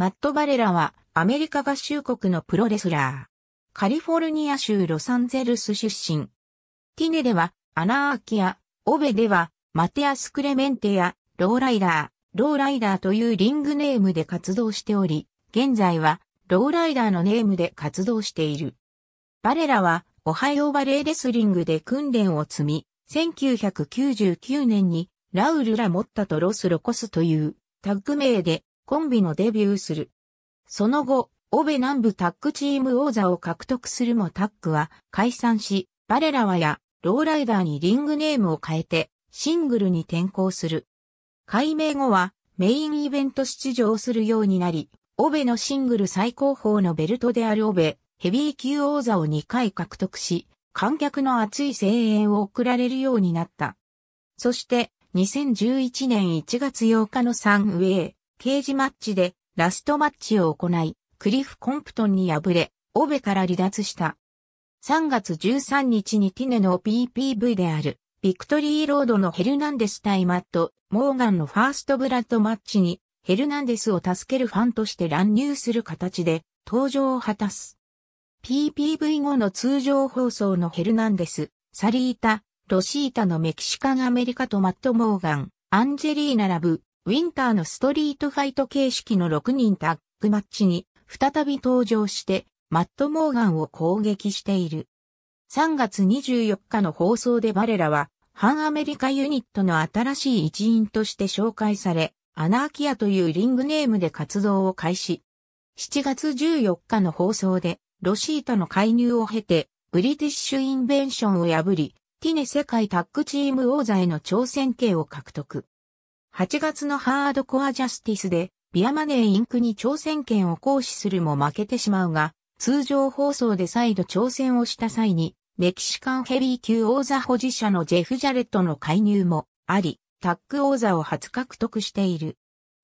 マット・バレラはアメリカ合衆国のプロレスラー。カリフォルニア州ロサンゼルス出身。ティネではアナーキア、オベではマテアス・クレメンテやローライダー、ローライダーというリングネームで活動しており、現在はローライダーのネームで活動している。バレラはオハイオバレーレスリングで訓練を積み、1999年にラウル・ラモッタとロス・ロコスというタッグ名でコンビのデビューする。その後、オベ南部タッグチーム王座を獲得するもタッグは解散し、バレラワやローライダーにリングネームを変えてシングルに転向する。改名後はメインイベント出場するようになり、オベのシングル最高峰のベルトであるオベ、ヘビー級王座を2回獲得し、観客の熱い声援を送られるようになった。そして、2011年1月8日のサンウェイ、ケージマッチでラストマッチを行い、クリフ・コンプトンに敗れ、オベから離脱した。3月13日にティネの PPV である、ビクトリーロードのヘルナンデス対マット、モーガンのファーストブラッドマッチに、ヘルナンデスを助けるファンとして乱入する形で、登場を果たす。PPV 後の通常放送のヘルナンデス、サリータ、ロシータのメキシカンアメリカとマット・モーガン、アンジェリーナ・ラブ、ウィンターのストリートファイト形式の6人タッグマッチに再び登場してマット・モーガンを攻撃している。3月24日の放送でバレラは、反アメリカユニットの新しい一員として紹介され、アナーキアというリングネームで活動を開始。7月14日の放送で、ロシータの介入を経て、ブリティッシュインベンションを破り、ティネ世界タッグチーム王座への挑戦権を獲得。8月のハードコアジャスティスで、ビアマネーインクに挑戦権を行使するも負けてしまうが、通常放送で再度挑戦をした際に、メキシカンヘビー級王座保持者のジェフ・ジャレットの介入もあり、タック王座を初獲得している。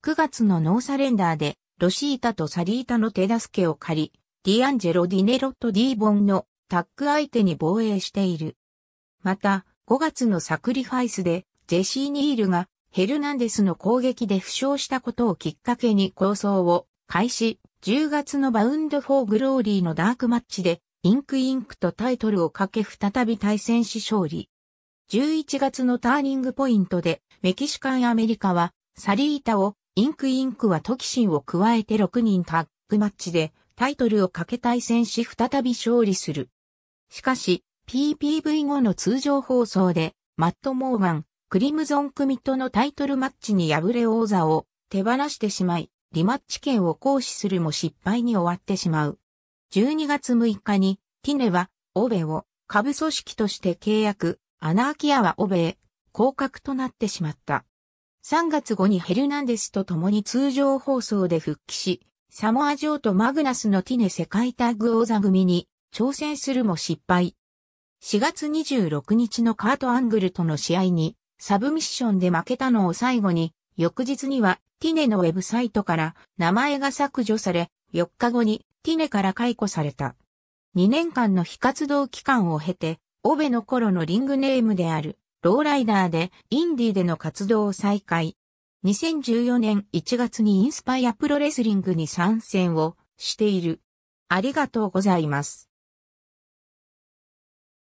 9月のノーサレンダーで、ロシータとサリータの手助けを借り、ディアンジェロ・ディネロとディーボンのタック相手に防衛している。また、5月のサクリファイスで、ジェシー・ニールがヘルナンデスの攻撃で負傷したことをきっかけに構想を開始、10月のバウンドフォーグローリーのダークマッチで、インクインクとタイトルをかけ再び対戦し勝利。11月のターニングポイントで、メキシカンアメリカは、サリータを、インクインクはトキシンを加えて6人タッグマッチで、タイトルをかけ対戦し再び勝利する。しかし、PPV 後の通常放送で、マット・モーガン、クリムゾン組とのタイトルマッチに敗れ王座を手放してしまい、リマッチ権を行使するも失敗に終わってしまう。12月6日に、ティネは、オベを、下部組織として契約、アナーキアはオベへ、降格となってしまった。3月後にヘルナンデスと共に通常放送で復帰し、サモアーとマグナスのティネ世界タッグ王座組に挑戦するも失敗。4月26日のカートアングルとの試合にサブミッションで負けたのを最後に、翌日にはティネのウェブサイトから名前が削除され、4日後にティネから解雇された。2年間の非活動期間を経て、オベの頃のリングネームである、ローライダーでインディーでの活動を再開。2014年1月にインスパイアプロレスリングに参戦をしている。ありがとうございます。